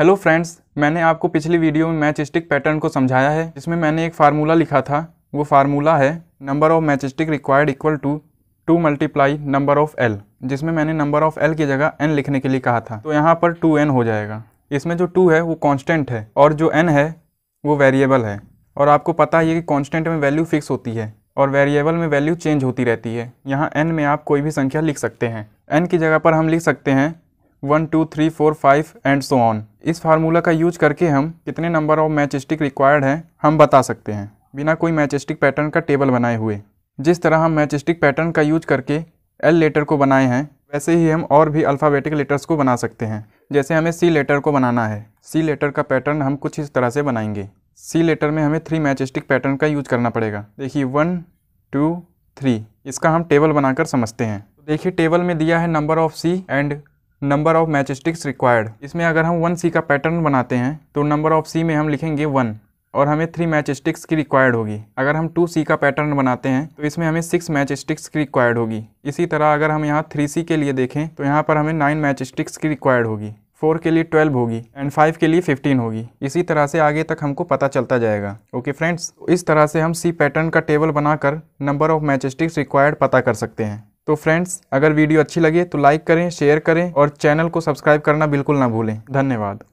hello friends मैंने आपको पिछली वीडियो में मैच स्टिक पैटर्न को समझाया है जिसमें मैंने एक फार्मूला लिखा था वो फार्मूला है number of matchstick required equal to two multiply number of L जिसमें मैंने नंबर ऑफ एल की जगह एन लिखने के लिए कहा था तो यहाँ पर टू एन हो जाएगा इसमें जो टू है वो कॉन्स्टेंट है और जो एन है वो वेरिएबल है और आपको पता ही है कि कॉन्स्टेंट में वैल्यू फिक्स होती है और वेरिएबल में वैल्यू चेंज होती रहती है यहाँ एन में आप कोई भी संख्या लिख सकते हैं एन की जगह पर हम लिख सकते हैं one two three four five and so on इस फार्मूला का यूज करके हम कितने number of matchstick required हैं हम बता सकते हैं बिना कोई मैच स्टिक पैटर्न का टेबल बनाए हुए जिस तरह हम मैच स्टिक पैटर्न का यूज करके एल लेटर को बनाए हैं वैसे ही हम और भी अल्फ़ाबेटिक लेटर्स को बना सकते हैं जैसे हमें सी लेटर को बनाना है सी लेटर का पैटर्न हम कुछ इस तरह से बनाएंगे सी लेटर में हमें थ्री मैच स्टिक पैटर्न का यूज करना पड़ेगा देखिए वन टू थ्री इसका हम टेबल बनाकर समझते हैं तो देखिए टेबल में दिया है number of C and number of matchsticks required इसमें अगर हम वन सी का पैटर्न बनाते हैं तो नंबर ऑफ सी में हम लिखेंगे वन और हमें थ्री मैच स्टिक्स की रिक्वायर्ड होगी अगर हम टू सी का पैटर्न बनाते हैं तो इसमें हमें सिक्स मैच स्टिक्स की रिक्वायर्ड होगी इसी तरह अगर हम यहाँ थ्री सी के लिए देखें तो यहाँ पर हमें नाइन मैच स्टिक्स की रिक्वायर्ड होगी फोर के लिए ट्वेल्व होगी एंड फाइव के लिए फिफ्टीन होगी इसी तरह से आगे तक हमको पता चलता जाएगा ओके फ्रेंड्स इस तरह से हम सी पैटर्न का टेबल बनाकर number of matchsticks required पता कर सकते हैं तो फ्रेंड्स अगर वीडियो अच्छी लगे तो लाइक करें शेयर करें और चैनल को सब्सक्राइब करना बिल्कुल ना भूलें धन्यवाद